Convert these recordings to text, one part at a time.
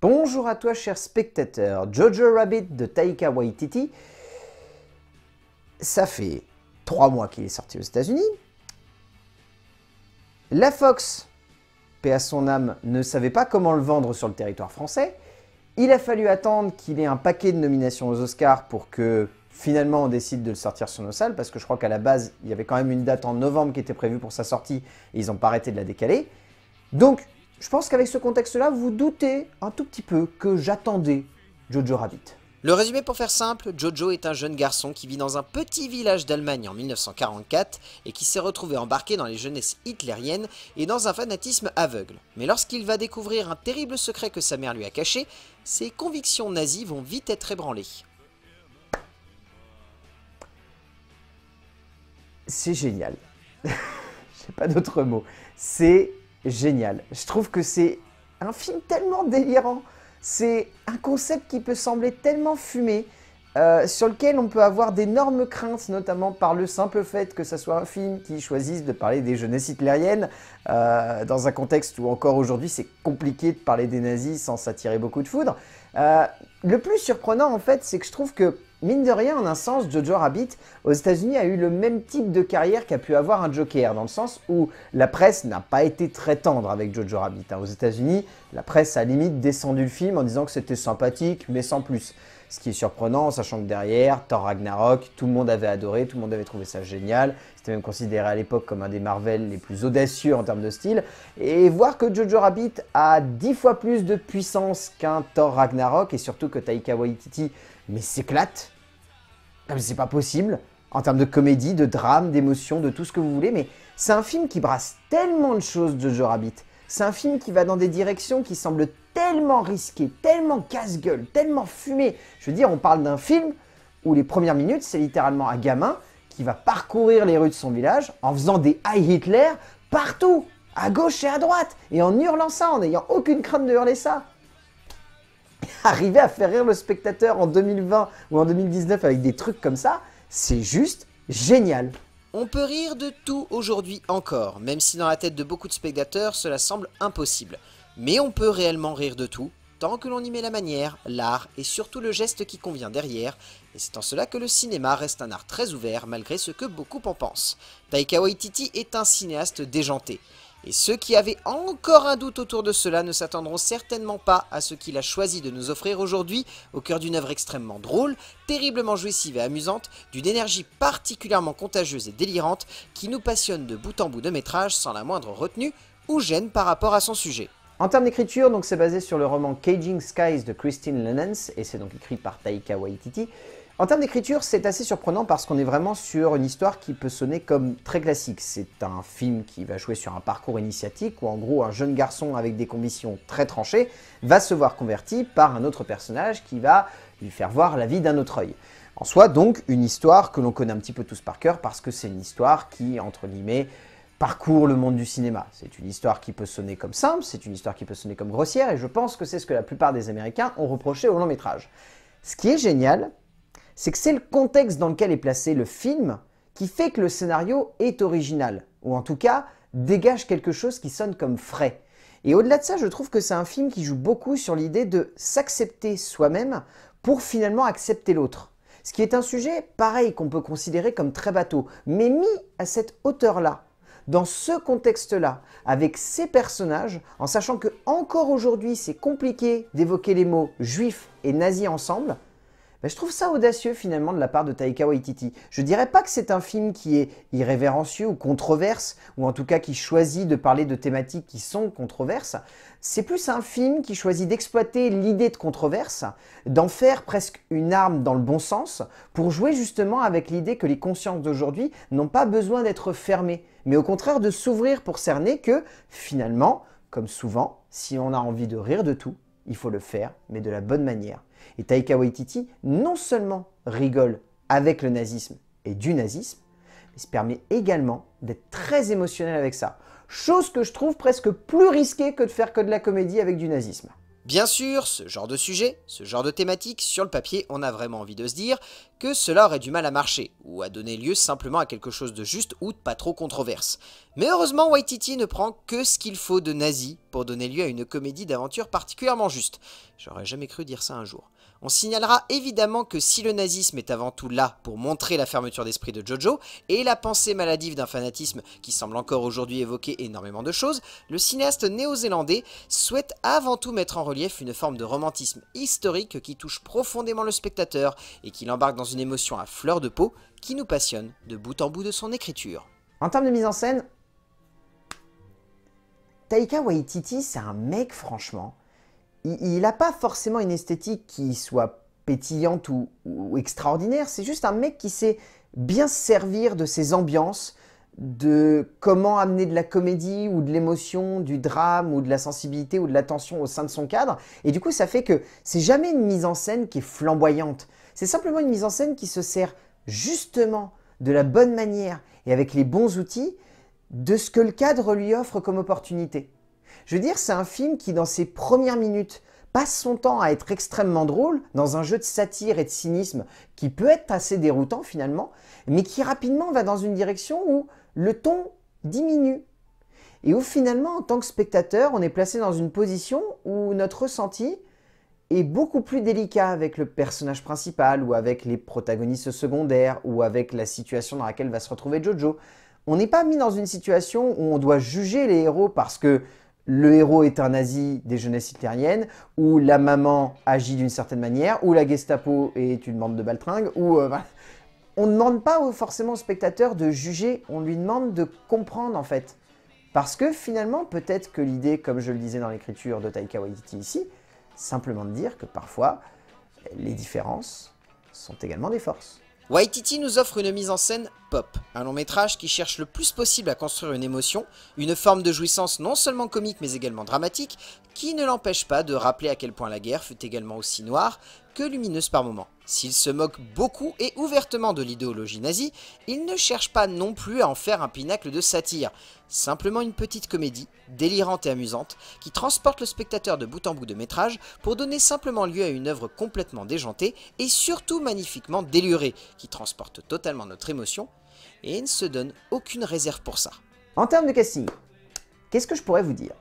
Bonjour à toi cher spectateur, Jojo Rabbit de Taika Waititi. Ça fait trois mois qu'il est sorti aux états unis La Fox, paix à son âme, ne savait pas comment le vendre sur le territoire français. Il a fallu attendre qu'il ait un paquet de nominations aux Oscars pour que finalement on décide de le sortir sur nos salles, parce que je crois qu'à la base, il y avait quand même une date en novembre qui était prévue pour sa sortie, et ils n'ont pas arrêté de la décaler. Donc je pense qu'avec ce contexte-là, vous doutez un tout petit peu que j'attendais Jojo Rabbit. Le résumé pour faire simple, Jojo est un jeune garçon qui vit dans un petit village d'Allemagne en 1944 et qui s'est retrouvé embarqué dans les jeunesses hitlériennes et dans un fanatisme aveugle. Mais lorsqu'il va découvrir un terrible secret que sa mère lui a caché, ses convictions nazies vont vite être ébranlées. C'est génial. J'ai pas d'autre mot. C'est génial. Je trouve que c'est un film tellement délirant. C'est un concept qui peut sembler tellement fumé, euh, sur lequel on peut avoir d'énormes craintes, notamment par le simple fait que ce soit un film qui choisisse de parler des jeunesses hitlériennes, euh, dans un contexte où encore aujourd'hui c'est compliqué de parler des nazis sans s'attirer beaucoup de foudre. Euh, le plus surprenant en fait, c'est que je trouve que Mine de rien, en un sens, Jojo Rabbit aux États-Unis a eu le même type de carrière qu'a pu avoir un Joker, dans le sens où la presse n'a pas été très tendre avec Jojo Rabbit. Hein. Aux États-Unis, la presse a limite descendu le film en disant que c'était sympathique, mais sans plus. Ce qui est surprenant, sachant que derrière, Thor Ragnarok, tout le monde avait adoré, tout le monde avait trouvé ça génial. C'était même considéré à l'époque comme un des Marvel les plus audacieux en termes de style. Et voir que Jojo Rabbit a dix fois plus de puissance qu'un Thor Ragnarok, et surtout que Taika Waititi mais s'éclate, ah, c'est pas possible, en termes de comédie, de drame, d'émotion, de tout ce que vous voulez, mais c'est un film qui brasse tellement de choses, Jojo Rabbit. C'est un film qui va dans des directions qui semblent tellement risqué, tellement casse-gueule, tellement fumé. Je veux dire, on parle d'un film où les premières minutes, c'est littéralement un gamin qui va parcourir les rues de son village en faisant des high Hitler partout, à gauche et à droite, et en hurlant ça, en n'ayant aucune crainte de hurler ça. Arriver à faire rire le spectateur en 2020 ou en 2019 avec des trucs comme ça, c'est juste génial. On peut rire de tout aujourd'hui encore, même si dans la tête de beaucoup de spectateurs, cela semble impossible. Mais on peut réellement rire de tout, tant que l'on y met la manière, l'art et surtout le geste qui convient derrière, et c'est en cela que le cinéma reste un art très ouvert malgré ce que beaucoup en pensent. Taika Waititi est un cinéaste déjanté, et ceux qui avaient encore un doute autour de cela ne s'attendront certainement pas à ce qu'il a choisi de nous offrir aujourd'hui, au cœur d'une œuvre extrêmement drôle, terriblement jouissive et amusante, d'une énergie particulièrement contagieuse et délirante, qui nous passionne de bout en bout de métrage sans la moindre retenue ou gêne par rapport à son sujet. En termes d'écriture, donc c'est basé sur le roman Caging Skies de Christine Lenens, et c'est donc écrit par Taika Waititi. En termes d'écriture, c'est assez surprenant parce qu'on est vraiment sur une histoire qui peut sonner comme très classique. C'est un film qui va jouer sur un parcours initiatique où en gros un jeune garçon avec des convictions très tranchées va se voir converti par un autre personnage qui va lui faire voir la vie d'un autre œil. En soi donc une histoire que l'on connaît un petit peu tous par cœur parce que c'est une histoire qui, entre guillemets, parcourt le monde du cinéma. C'est une histoire qui peut sonner comme simple, c'est une histoire qui peut sonner comme grossière, et je pense que c'est ce que la plupart des Américains ont reproché au long métrage. Ce qui est génial, c'est que c'est le contexte dans lequel est placé le film qui fait que le scénario est original, ou en tout cas dégage quelque chose qui sonne comme frais. Et au-delà de ça, je trouve que c'est un film qui joue beaucoup sur l'idée de s'accepter soi-même pour finalement accepter l'autre. Ce qui est un sujet, pareil, qu'on peut considérer comme très bateau, mais mis à cette hauteur-là, dans ce contexte-là, avec ces personnages, en sachant que encore aujourd'hui c'est compliqué d'évoquer les mots juif et nazi ensemble, ben, je trouve ça audacieux finalement de la part de Taika Waititi. Je dirais pas que c'est un film qui est irrévérencieux ou controverse, ou en tout cas qui choisit de parler de thématiques qui sont controverses. C'est plus un film qui choisit d'exploiter l'idée de controverse, d'en faire presque une arme dans le bon sens, pour jouer justement avec l'idée que les consciences d'aujourd'hui n'ont pas besoin d'être fermées, mais au contraire de s'ouvrir pour cerner que finalement, comme souvent, si on a envie de rire de tout, il faut le faire, mais de la bonne manière. Et Taika Waititi non seulement rigole avec le nazisme et du nazisme, mais se permet également d'être très émotionnel avec ça. Chose que je trouve presque plus risquée que de faire que de la comédie avec du nazisme. Bien sûr, ce genre de sujet, ce genre de thématique, sur le papier, on a vraiment envie de se dire que cela aurait du mal à marcher, ou à donner lieu simplement à quelque chose de juste ou de pas trop controverse. Mais heureusement, Waititi ne prend que ce qu'il faut de nazi pour donner lieu à une comédie d'aventure particulièrement juste. J'aurais jamais cru dire ça un jour. On signalera évidemment que si le nazisme est avant tout là pour montrer la fermeture d'esprit de Jojo et la pensée maladive d'un fanatisme qui semble encore aujourd'hui évoquer énormément de choses, le cinéaste néo-zélandais souhaite avant tout mettre en relief une forme de romantisme historique qui touche profondément le spectateur et qui l'embarque dans une émotion à fleur de peau qui nous passionne de bout en bout de son écriture. En termes de mise en scène, Taika Waititi, c'est un mec, franchement. Il n'a pas forcément une esthétique qui soit pétillante ou, extraordinaire, c'est juste un mec qui sait bien servir de ses ambiances, de comment amener de la comédie ou de l'émotion, du drame ou de la sensibilité ou de l'attention au sein de son cadre. Et du coup, ça fait que c'est jamais une mise en scène qui est flamboyante. C'est simplement une mise en scène qui se sert justement de la bonne manière et avec les bons outils de ce que le cadre lui offre comme opportunité. Je veux dire, c'est un film qui, dans ses premières minutes, passe son temps à être extrêmement drôle, dans un jeu de satire et de cynisme qui peut être assez déroutant finalement, mais qui rapidement va dans une direction où le ton diminue. Et où finalement, en tant que spectateur, on est placé dans une position où notre ressenti est beaucoup plus délicat avec le personnage principal ou avec les protagonistes secondaires ou avec la situation dans laquelle va se retrouver Jojo. On n'est pas mis dans une situation où on doit juger les héros parce que le héros est un nazi des jeunesses hitlériennes, ou la maman agit d'une certaine manière, ou la Gestapo est une bande de baltringues ou... Euh, on ne demande pas forcément au spectateur de juger, on lui demande de comprendre en fait. Parce que finalement, peut-être que l'idée, comme je le disais dans l'écriture de Taika Waititi ici, simplement de dire que parfois, les différences sont également des forces. Waititi nous offre une mise en scène pop, un long métrage qui cherche le plus possible à construire une émotion, une forme de jouissance non seulement comique mais également dramatique, qui ne l'empêche pas de rappeler à quel point la guerre fut également aussi noire, lumineuse par moment. S'il se moque beaucoup et ouvertement de l'idéologie nazie, il ne cherche pas non plus à en faire un pinacle de satire, simplement une petite comédie, délirante et amusante, qui transporte le spectateur de bout en bout de métrage pour donner simplement lieu à une œuvre complètement déjantée et surtout magnifiquement délurée, qui transporte totalement notre émotion et ne se donne aucune réserve pour ça. En termes de casting, qu'est-ce que je pourrais vous dire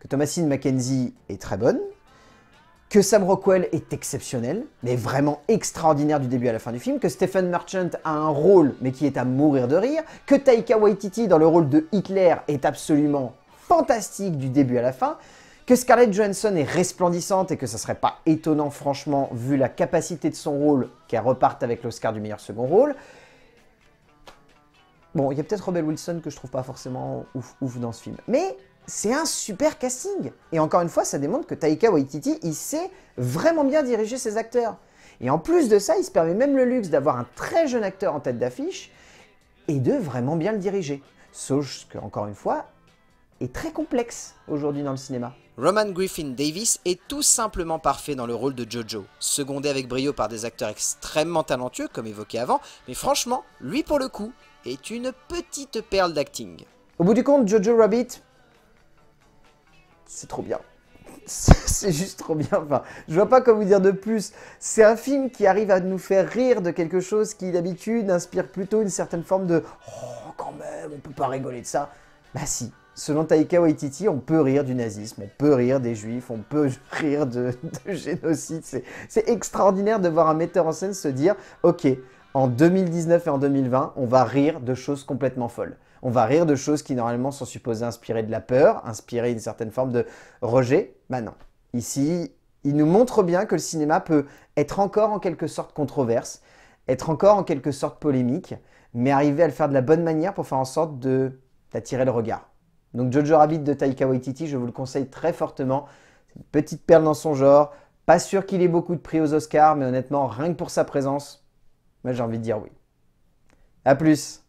Que Thomasine Mackenzie est très bonne, que Sam Rockwell est exceptionnel, mais vraiment extraordinaire du début à la fin du film, que Stephen Merchant a un rôle mais qui est à mourir de rire, que Taika Waititi dans le rôle de Hitler est absolument fantastique du début à la fin, que Scarlett Johansson est resplendissante et que ça serait pas étonnant franchement vu la capacité de son rôle qu'elle reparte avec l'Oscar du meilleur second rôle. Bon, il y a peut-être Rebel Wilson que je trouve pas forcément ouf ouf dans ce film, mais c'est un super casting. Et encore une fois, ça démontre que Taika Waititi, il sait vraiment bien diriger ses acteurs. Et en plus de ça, il se permet même le luxe d'avoir un très jeune acteur en tête d'affiche et de vraiment bien le diriger. Sauf que, encore une fois, est très complexe aujourd'hui dans le cinéma. Roman Griffin Davis est tout simplement parfait dans le rôle de Jojo, secondé avec brio par des acteurs extrêmement talentueux comme évoqué avant, mais franchement, lui pour le coup, est une petite perle d'acting. Au bout du compte, Jojo Rabbit, c'est trop bien. c'est juste trop bien. Enfin, je vois pas comment vous dire de plus. C'est un film qui arrive à nous faire rire de quelque chose qui d'habitude inspire plutôt une certaine forme de oh quand même, on peut pas rigoler de ça. Bah si. Selon Taika Waititi, on peut rire du nazisme, on peut rire des juifs, on peut rire de génocide. C'est extraordinaire de voir un metteur en scène se dire, ok, en 2019 et en 2020, on va rire de choses complètement folles. On va rire de choses qui normalement sont supposées inspirer de la peur, inspirer une certaine forme de rejet. Bah non. Ici, il nous montre bien que le cinéma peut être encore en quelque sorte controverse, être encore en quelque sorte polémique, mais arriver à le faire de la bonne manière pour faire en sorte d'attirer le regard. Donc Jojo Rabbit de Taika Waititi, je vous le conseille très fortement. C'est une petite perle dans son genre. Pas sûr qu'il ait beaucoup de prix aux Oscars, mais honnêtement, rien que pour sa présence, moi, j'ai envie de dire oui. À plus